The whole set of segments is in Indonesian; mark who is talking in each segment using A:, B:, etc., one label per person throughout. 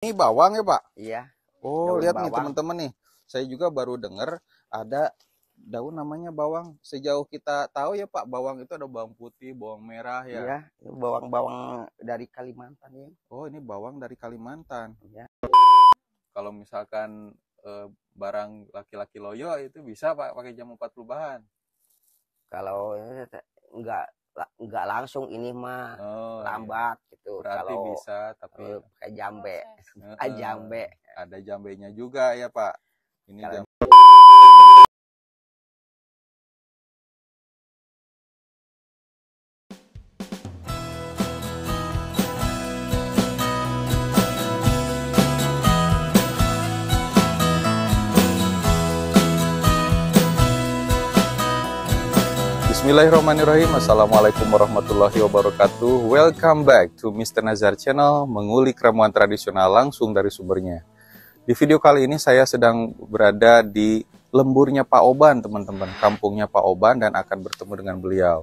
A: Ini bawang ya Pak? Iya. Oh lihat bawang. nih teman-teman nih, saya juga baru dengar ada daun namanya bawang. Sejauh kita tahu ya Pak, bawang itu ada bawang putih, bawang merah ya. Iya, bawang-bawang dari Kalimantan ya. Oh ini bawang dari Kalimantan. Iya. Kalau misalkan e, barang laki-laki loyo itu bisa Pak pakai jamu 40 bahan.
B: Kalau enggak eh, nggak langsung ini mah oh, iya. lambat iya. gitu Berarti kalau bisa tapi pakai eh, jambe
A: ada jambe ada jambenya juga ya pak ini jambe. Bismillahirrahmanirrahim Assalamualaikum warahmatullahi wabarakatuh Welcome back to Mr. Nazar Channel Mengulik ramuan tradisional langsung dari sumbernya Di video kali ini saya sedang berada di lemburnya Pak Oban teman-teman Kampungnya Pak Oban dan akan bertemu dengan beliau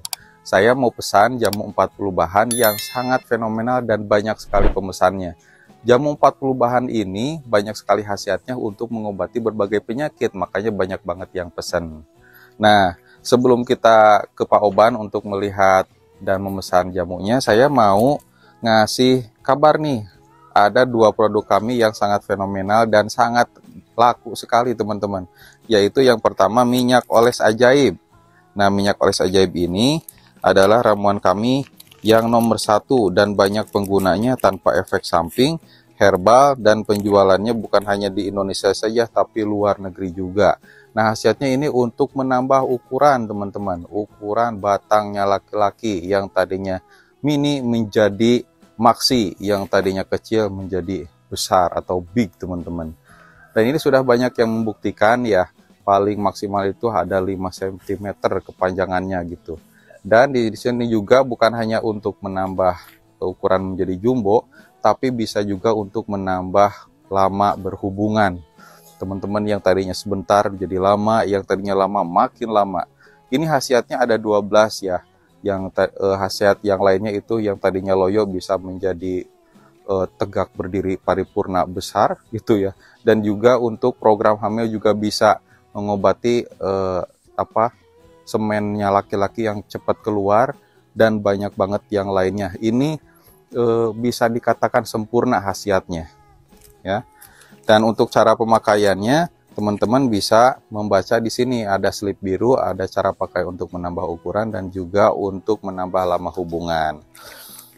A: Saya mau pesan jamu 40 bahan yang sangat fenomenal dan banyak sekali pemesannya Jamu 40 bahan ini banyak sekali khasiatnya untuk mengobati berbagai penyakit, makanya banyak banget yang pesan. Nah, sebelum kita ke Pak Oban untuk melihat dan memesan jamunya, saya mau ngasih kabar nih. Ada dua produk kami yang sangat fenomenal dan sangat laku sekali teman-teman. Yaitu yang pertama minyak oles ajaib. Nah minyak oles ajaib ini adalah ramuan kami yang nomor satu dan banyak penggunanya tanpa efek samping herbal dan penjualannya bukan hanya di Indonesia saja tapi luar negeri juga. Nah, khasiatnya ini untuk menambah ukuran, teman-teman. Ukuran batangnya laki-laki yang tadinya mini menjadi maxi, yang tadinya kecil menjadi besar atau big, teman-teman. Dan ini sudah banyak yang membuktikan ya, paling maksimal itu ada 5 cm kepanjangannya gitu. Dan di sini juga bukan hanya untuk menambah ukuran menjadi jumbo, tapi bisa juga untuk menambah lama berhubungan. Teman-teman yang tadinya sebentar jadi lama, yang tadinya lama makin lama. Ini khasiatnya ada 12 ya. Yang eh, khasiat yang lainnya itu yang tadinya loyo bisa menjadi eh, tegak berdiri paripurna besar gitu ya. Dan juga untuk program hamil juga bisa mengobati eh, apa semennya laki-laki yang cepat keluar dan banyak banget yang lainnya. Ini e, bisa dikatakan sempurna khasiatnya ya dan untuk cara pemakaiannya teman-teman bisa membaca di sini ada slip biru ada cara pakai untuk menambah ukuran dan juga untuk menambah lama hubungan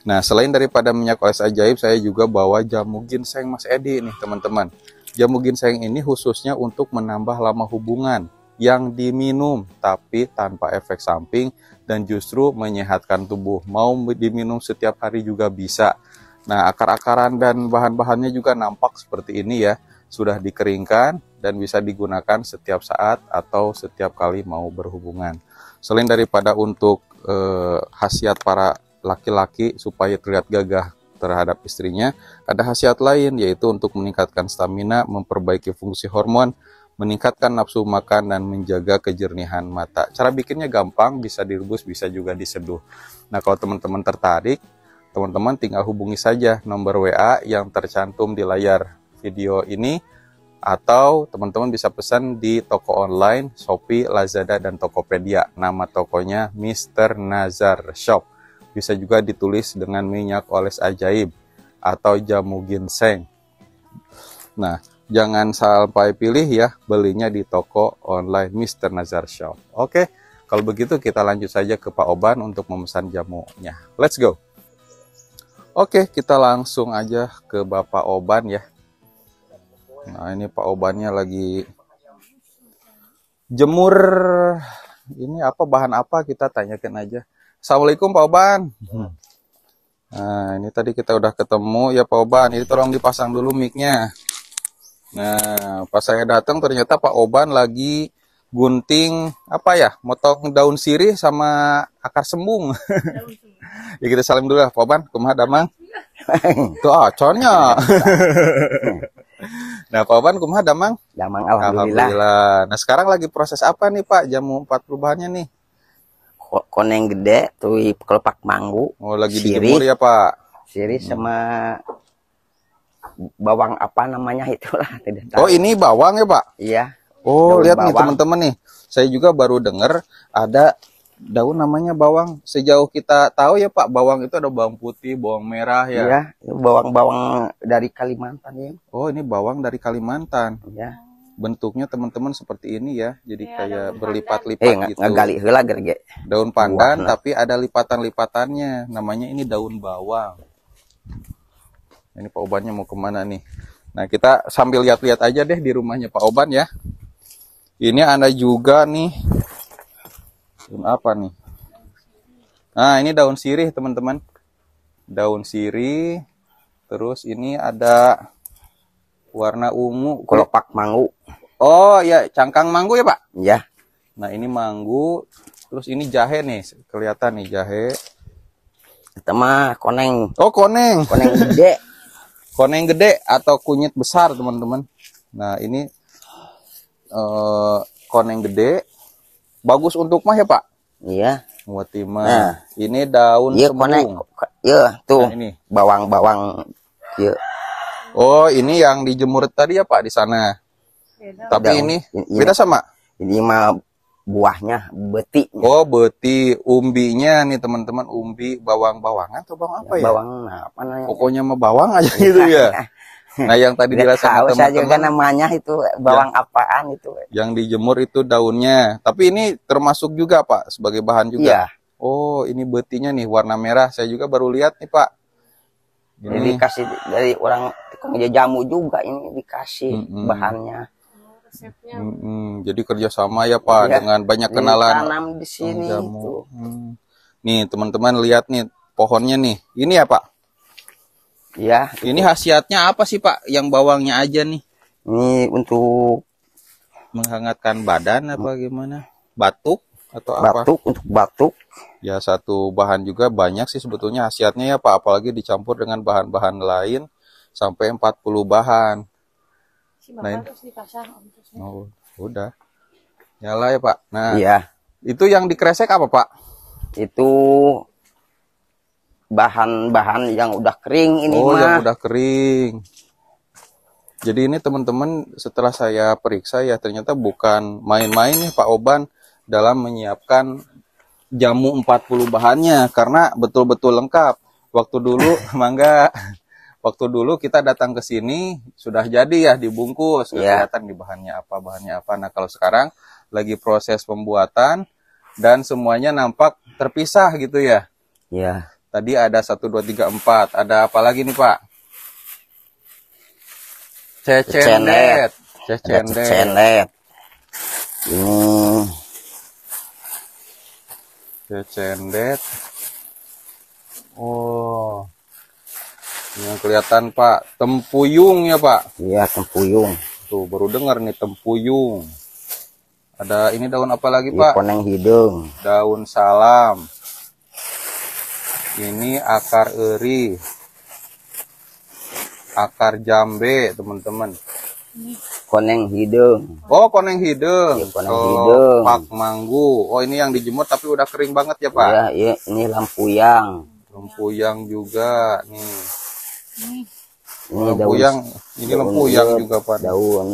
A: nah selain daripada minyak oles ajaib saya juga bawa jamu ginseng Mas Edi nih teman-teman jamu ginseng ini khususnya untuk menambah lama hubungan yang diminum tapi tanpa efek samping dan justru menyehatkan tubuh. Mau diminum setiap hari juga bisa. Nah, akar-akaran dan bahan-bahannya juga nampak seperti ini ya. Sudah dikeringkan dan bisa digunakan setiap saat atau setiap kali mau berhubungan. Selain daripada untuk eh, khasiat para laki-laki supaya terlihat gagah terhadap istrinya, ada khasiat lain yaitu untuk meningkatkan stamina, memperbaiki fungsi hormon, meningkatkan nafsu makan dan menjaga kejernihan mata. Cara bikinnya gampang, bisa direbus, bisa juga diseduh. Nah, kalau teman-teman tertarik, teman-teman tinggal hubungi saja nomor WA yang tercantum di layar video ini atau teman-teman bisa pesan di toko online Shopee, Lazada, dan Tokopedia. Nama tokonya Mr. Nazar Shop. Bisa juga ditulis dengan minyak oles ajaib atau jamu ginseng. Nah, jangan sampai pilih ya belinya di toko online Mr. Nazar Shop. Oke, kalau begitu kita lanjut saja ke Pak Oban untuk memesan jamunya. Let's go. Oke, kita langsung aja ke Bapak Oban ya. Nah, ini Pak Obannya lagi jemur ini apa bahan apa kita tanyakan aja. Assalamualaikum Pak Oban. Hmm. Nah, ini tadi kita udah ketemu ya Pak Oban. Ini tolong dipasang dulu mic-nya. Nah, pas saya datang ternyata Pak Oban lagi gunting apa ya, motong daun sirih sama akar sembung. ya kita salam dulu lah Pak Oban, kumaha damang. Tuh aconnya. nah, Pak Oban kumaha damang? Damang alhamdulillah. alhamdulillah. Nah, sekarang lagi proses apa nih Pak jamu empat perubahannya nih?
B: koneng gede tuh kelopak manggu. Oh, lagi sirih. dijemur ya Pak? Sirih sama bawang
A: apa namanya itulah tidak tahu. Oh ini bawang ya pak? Iya. Oh lihat bawang. nih teman-teman nih, saya juga baru dengar ada daun namanya bawang. Sejauh kita tahu ya pak, bawang itu ada bawang putih, bawang merah ya. Iya, bawang-bawang dari Kalimantan ya. Oh ini bawang dari Kalimantan. Iya. Bentuknya teman-teman seperti ini ya, jadi ya, kayak berlipat-lipat eh, gitu. Ngegali hela gerge. Daun pandan, Buang, tapi ada lipatan-lipatannya. Namanya ini daun bawang ini Pak Obannya mau kemana nih nah kita sambil lihat-lihat aja deh di rumahnya Pak Oban ya ini ada juga nih daun apa nih nah ini daun sirih teman-teman daun sirih terus ini ada warna ungu kelopak manggu oh ya cangkang manggu ya Pak ya nah ini manggu terus ini jahe nih kelihatan nih jahe itu koneng. Oh, koneng. Koneng gede. Koneng gede atau kunyit besar, teman-teman. Nah, ini uh, eh, kone gede. Bagus untuk mah ya, Pak? Iya. Buat timah. Nah. Ini daun iya, kone, Iya, tuh. Nah, ini. Bawang-bawang. Iya. Oh, ini yang dijemur tadi ya, Pak, di sana. ya, Tapi daun, ini beda sama? Ini mah buahnya beti oh beti umbinya nih teman-teman umbi bawang-bawangan atau bawang apa ya, bawang apa namanya pokoknya mah bawang aja gitu ya nah yang tadi dirasakan teman-teman kan
B: namanya itu bawang ya. apaan itu
A: yang dijemur itu daunnya tapi ini termasuk juga pak sebagai bahan juga ya. oh ini betinya nih warna merah saya juga baru lihat nih pak ini hmm. dikasih dari orang jamu
B: juga ini dikasih mm -hmm. bahannya resepnya.
A: Mm -hmm. Jadi kerjasama ya Pak ya. dengan banyak iya, kenalan. Ini tanam
B: di sini. Hmm.
A: Nih teman-teman lihat nih pohonnya nih. Ini ya Pak. Ya. Ini Ini khasiatnya apa sih Pak? Yang bawangnya aja nih. Ini untuk menghangatkan badan apa gimana? Batuk atau batuk, apa? Batuk untuk batuk. Ya satu bahan juga banyak sih sebetulnya khasiatnya ya Pak. Apalagi dicampur dengan bahan-bahan lain sampai 40 bahan si bapak nah, terus Oh, udah. Nyala ya, Pak. Nah. Iya. Itu yang dikresek apa, Pak? Itu bahan-bahan yang udah kering ini Oh, mah. yang udah kering. Jadi ini teman-teman setelah saya periksa ya ternyata bukan main-main nih Pak Oban dalam menyiapkan jamu 40 bahannya karena betul-betul lengkap. Waktu dulu mangga waktu dulu kita datang ke sini sudah jadi ya dibungkus yeah. kelihatan di bahannya apa bahannya apa nah kalau sekarang lagi proses pembuatan dan semuanya nampak terpisah gitu ya ya yeah. tadi ada satu dua tiga empat ada apa lagi nih pak cecenet cecenet ini oh yang kelihatan Pak, tempuyung ya Pak?
B: Iya tempuyung.
A: Tuh baru dengar nih tempuyung. Ada ini daun apa lagi iya, Pak? Koneng
B: hidung.
A: Daun salam. Ini akar eri. Akar jambe teman-teman. Koneng hidung. Oh koneng hidung. Ya, koneng oh, hidung. Pak manggu. Oh ini yang dijemur tapi udah kering banget ya Pak? Iya, iya. ini Lampu yang juga nih.
B: Ini lempuyang, ini lempuyang juga Pak. Daun.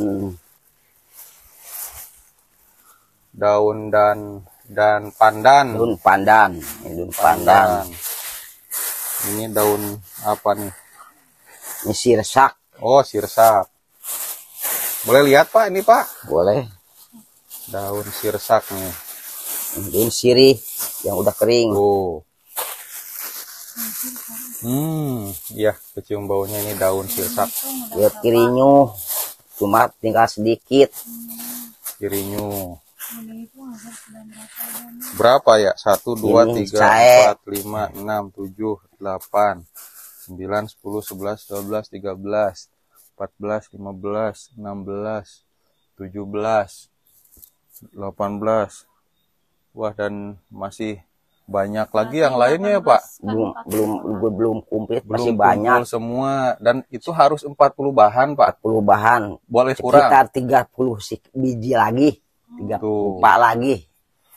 A: Daun dan dan pandan. Daun pandan, ini daun pandan. pandan. Ini daun apa nih? Ini sirsak. Oh, sirsak. Boleh lihat Pak ini Pak? Boleh. Daun sirsak nih.
B: Daun sirih yang udah kering. Oh. Hmm,
A: ya kecium baunya ini daun sirsak.
B: Lihat kirinya, cuma tinggal sedikit. Kirinya.
A: Berapa ya? Satu, dua, tiga, empat, lima, enam, tujuh, delapan, sembilan, sepuluh, sebelas, dua belas, tiga belas, empat belas, lima belas, enam belas, tujuh belas, delapan belas. Wah dan masih banyak lagi yang lainnya ya kan, Pak. Belum belum belum komplit belum masih banyak semua dan itu harus 40 bahan Pak. 40 bahan. Boleh kurang. Sekitar 30 biji lagi. 30 rupa lagi.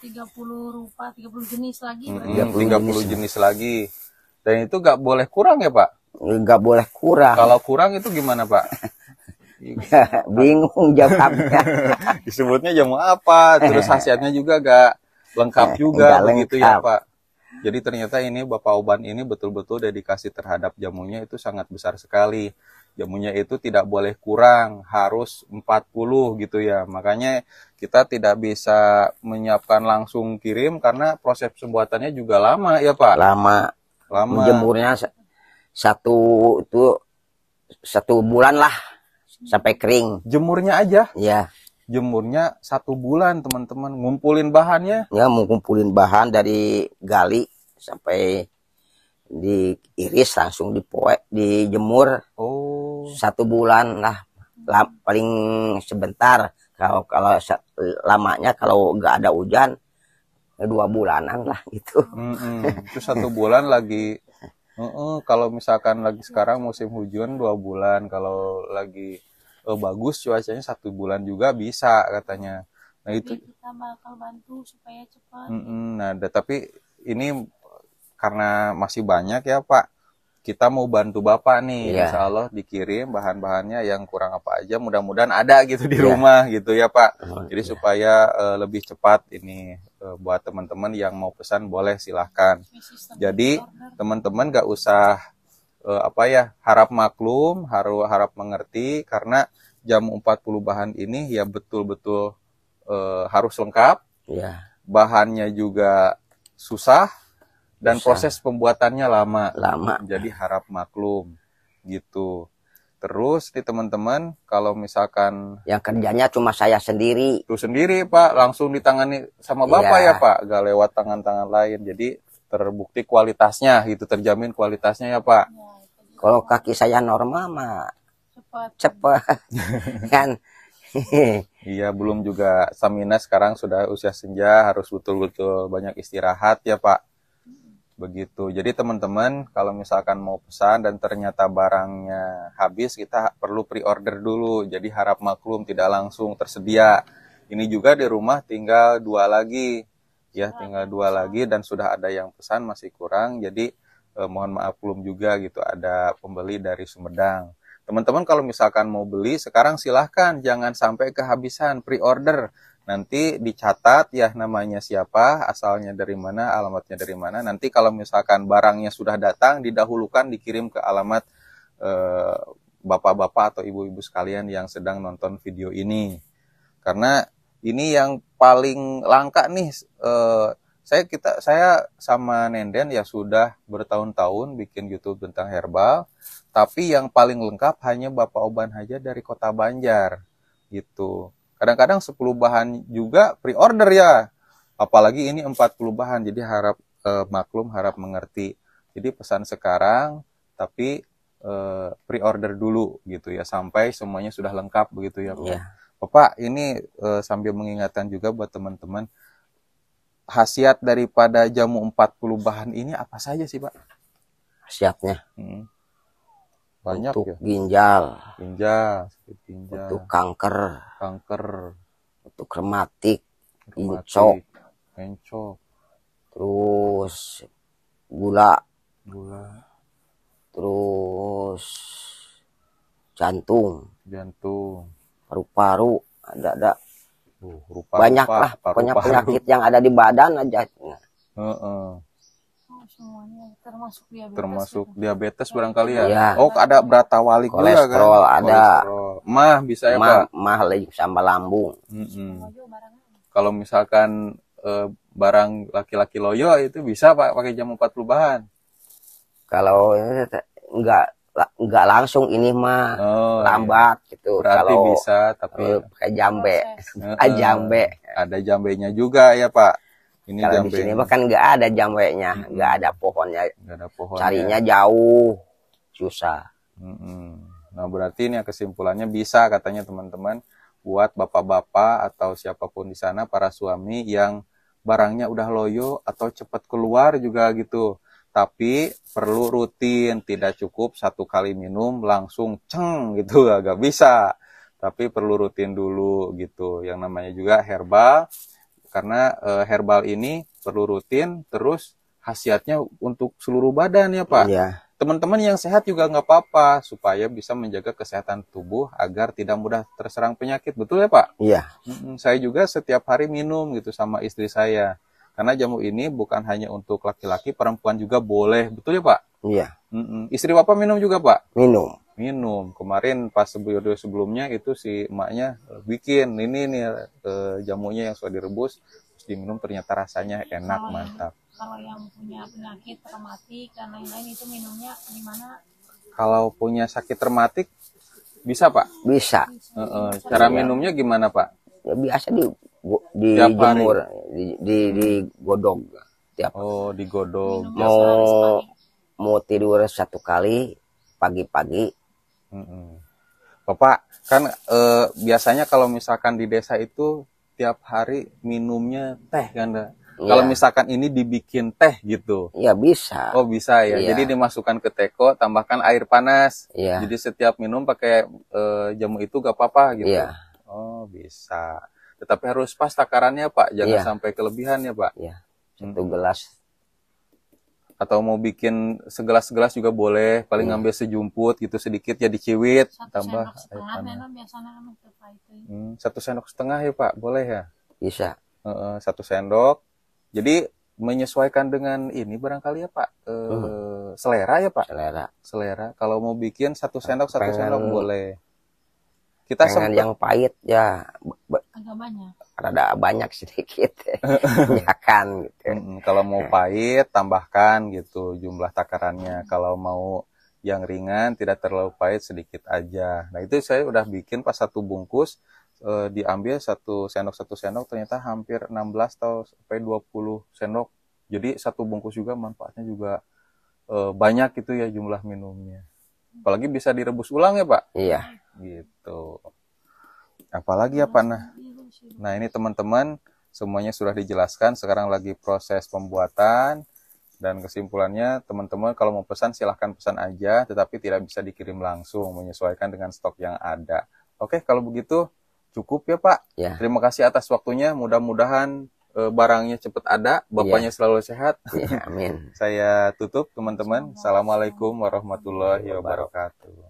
B: 30 rupa, 30 jenis lagi. Mm -hmm, 30, 30 jenis. jenis
A: lagi. Dan itu nggak boleh kurang ya Pak? Nggak boleh kurang. Kalau kurang itu gimana Pak?
B: Bingung jawabnya.
A: Disebutnya jamu apa? Terus khasiatnya juga gak lengkap eh, juga begitu ya Pak. Jadi ternyata ini Bapak Oban ini betul-betul dedikasi terhadap jamunya itu sangat besar sekali. Jamunya itu tidak boleh kurang, harus 40 gitu ya. Makanya kita tidak bisa menyiapkan langsung kirim karena proses pembuatannya juga lama ya Pak. Lama.
B: Lama. Jemurnya satu itu satu bulan lah
A: sampai kering. Jemurnya aja? Iya jemurnya satu bulan teman-teman ngumpulin bahannya
B: ya ngumpulin bahan dari gali sampai diiris langsung dipoek dijemur
A: oh
B: satu bulan lah paling sebentar kalau kalau lamanya kalau nggak ada hujan ya dua bulanan lah gitu mm -hmm. itu satu bulan
A: lagi uh -uh, kalau misalkan lagi sekarang musim hujan dua bulan kalau lagi e, bagus cuacanya satu bulan juga bisa katanya nah itu Jadi iya, kita bakal bantu supaya cepat mm -mm, nah nah tapi ini karena masih banyak ya pak kita mau bantu bapak nih yeah. insya Allah dikirim bahan-bahannya yang kurang apa aja mudah-mudahan ada gitu di yeah. rumah gitu ya pak oh, iya. jadi yeah. supaya uh, lebih cepat ini uh, buat teman-teman yang mau pesan boleh silahkan jadi teman-teman gak usah uh, apa ya harap maklum haru harap mengerti karena jam 40 bahan ini ya betul-betul uh, harus lengkap ya. bahannya juga susah dan susah. proses pembuatannya lama lama jadi harap maklum gitu Terus di teman-teman kalau misalkan yang kerjanya cuma saya sendiri. Itu sendiri, Pak, langsung ditangani sama Bapak ya, iya. ya, Pak, gak lewat tangan-tangan lain. Jadi terbukti kualitasnya gitu, terjamin kualitasnya ya, Pak. Iya. Kalau kaki saya normal mah cepat. Cepat. kan. iya, belum juga samina sekarang sudah usia senja harus betul-betul banyak istirahat ya, Pak. Begitu. Jadi teman-teman kalau misalkan mau pesan dan ternyata barangnya habis, kita perlu pre-order dulu. Jadi harap maklum tidak langsung tersedia. Ini juga di rumah tinggal dua lagi. Ya, tinggal dua lagi dan sudah ada yang pesan masih kurang. Jadi eh, mohon maaf belum juga gitu ada pembeli dari Sumedang. Teman-teman kalau misalkan mau beli sekarang silahkan jangan sampai kehabisan pre-order. Nanti dicatat ya namanya siapa, asalnya dari mana, alamatnya dari mana. Nanti kalau misalkan barangnya sudah datang didahulukan dikirim ke alamat bapak eh, bapak-bapak atau ibu-ibu sekalian yang sedang nonton video ini. Karena ini yang paling langka nih eh, saya kita saya sama Nenden ya sudah bertahun-tahun bikin YouTube tentang herbal, tapi yang paling lengkap hanya Bapak Oban Haja dari Kota Banjar gitu. Kadang-kadang 10 bahan juga pre-order ya. Apalagi ini 40 bahan jadi harap eh, maklum, harap mengerti. Jadi pesan sekarang tapi eh, pre-order dulu gitu ya sampai semuanya sudah lengkap begitu ya, Bu. Yeah. Bapak ini eh, sambil mengingatkan juga buat teman-teman khasiat daripada jamu 40 bahan ini apa saja sih Pak? Khasiatnya? Hmm. Banyak Untuk ya? ginjal. Ginjal, ginjal. Untuk kanker.
B: Kanker. Untuk rematik, encok. Encok. Terus gula. Gula. Terus jantung. Jantung. Paru-paru ada-ada Uh, rupa, banyak rupa, lah rupa, pokoknya rupa, penyakit rupa. yang ada di badan aja uh,
A: uh. Semuanya, termasuk diabetes termasuk gitu. diabetes barangkali ya, ya. oh ada berat awalik, kolesterol juga, kan? ada mah bisa ya mah pak? mah sama lambung mm -hmm. kalau misalkan eh, barang laki-laki loyo itu bisa pak pakai jam 40 bahan
B: kalau eh, enggak enggak langsung ini mah oh, iya. lambat gitu. Berarti kalau bisa tapi pakai jambe. Uh, jambe. Ada jambenya juga ya, Pak. Ini kalau jambe. di sini bahkan nggak ada jambenya, nggak mm -hmm. ada pohonnya. Nggak ada pohon. Carinya
A: jauh, susah. -hmm. Nah, berarti ini ya kesimpulannya bisa katanya teman-teman buat bapak-bapak atau siapapun di sana para suami yang barangnya udah loyo atau cepat keluar juga gitu tapi perlu rutin, tidak cukup satu kali minum langsung ceng gitu, agak bisa. Tapi perlu rutin dulu gitu. Yang namanya juga herbal, karena e, herbal ini perlu rutin, terus khasiatnya untuk seluruh badan ya Pak. Iya. Teman-teman yang sehat juga nggak apa-apa, supaya bisa menjaga kesehatan tubuh agar tidak mudah terserang penyakit, betul ya Pak? Iya. Saya juga setiap hari minum gitu sama istri saya karena jamu ini bukan hanya untuk laki-laki, perempuan juga boleh, betul ya Pak? Iya. Mm-mm. Istri Bapak minum juga Pak? Minum. Minum. Kemarin pas sebelumnya itu si emaknya eh, bikin ini nih eh, jamunya yang sudah direbus, terus diminum ternyata rasanya enak, kalau mantap. Yang,
B: kalau yang punya penyakit rematik dan lain-lain itu minumnya
A: gimana? Kalau punya sakit rematik bisa Pak?
B: Bisa. Cara iya. minumnya gimana Pak? Ya, biasa di dijemur, di, di, di godog
A: tiap oh digodog
B: mau Biasa. mau tidur
A: satu kali pagi-pagi mm -hmm. bapak kan eh, biasanya kalau misalkan di desa itu tiap hari minumnya teh kan ya. kalau iya. misalkan ini dibikin teh gitu ya bisa oh bisa ya, ya. jadi dimasukkan ke teko tambahkan air panas ya. jadi setiap minum pakai e, jamu itu gak apa-apa gitu ya. oh bisa tetapi harus pas takarannya Pak, jangan yeah. sampai kelebihan ya Pak. yeah. Hmm. Satu gelas. Atau mau bikin segelas-gelas juga boleh, paling iya. ngambil sejumput gitu sedikit jadi ya ciwit, satu tambah sendok setengah, memang biasanya kan ya. hmm. Satu sendok setengah ya Pak, boleh ya? Bisa. Uh, uh, satu sendok. Jadi menyesuaikan dengan ini barangkali ya Pak uh, hmm. selera ya Pak selera selera kalau mau bikin satu sendok pengen, satu sendok boleh kita sempat, yang pahit ya Gak banyak. Rada banyak sedikit. ya kan gitu. Hmm, kalau mau nah. pahit tambahkan gitu jumlah takarannya. Hmm. Kalau mau yang ringan tidak terlalu pahit sedikit aja. Nah itu saya udah bikin pas satu bungkus eh, diambil satu sendok satu sendok ternyata hampir 16 atau sampai 20 sendok. Jadi satu bungkus juga manfaatnya juga eh, banyak itu ya jumlah minumnya. Apalagi bisa direbus ulang ya Pak? Iya. Gitu. Apalagi ya Pak nah? Nah ini teman-teman semuanya sudah dijelaskan. Sekarang lagi proses pembuatan dan kesimpulannya teman-teman kalau mau pesan silahkan pesan aja, tetapi tidak bisa dikirim langsung menyesuaikan dengan stok yang ada. Oke kalau begitu cukup ya Pak. Ya. Terima kasih atas waktunya. Mudah-mudahan e, barangnya cepat ada, bapaknya ya. selalu sehat. Ya, amin. Saya tutup teman-teman. Assalamualaikum warahmatullahi wabarakatuh.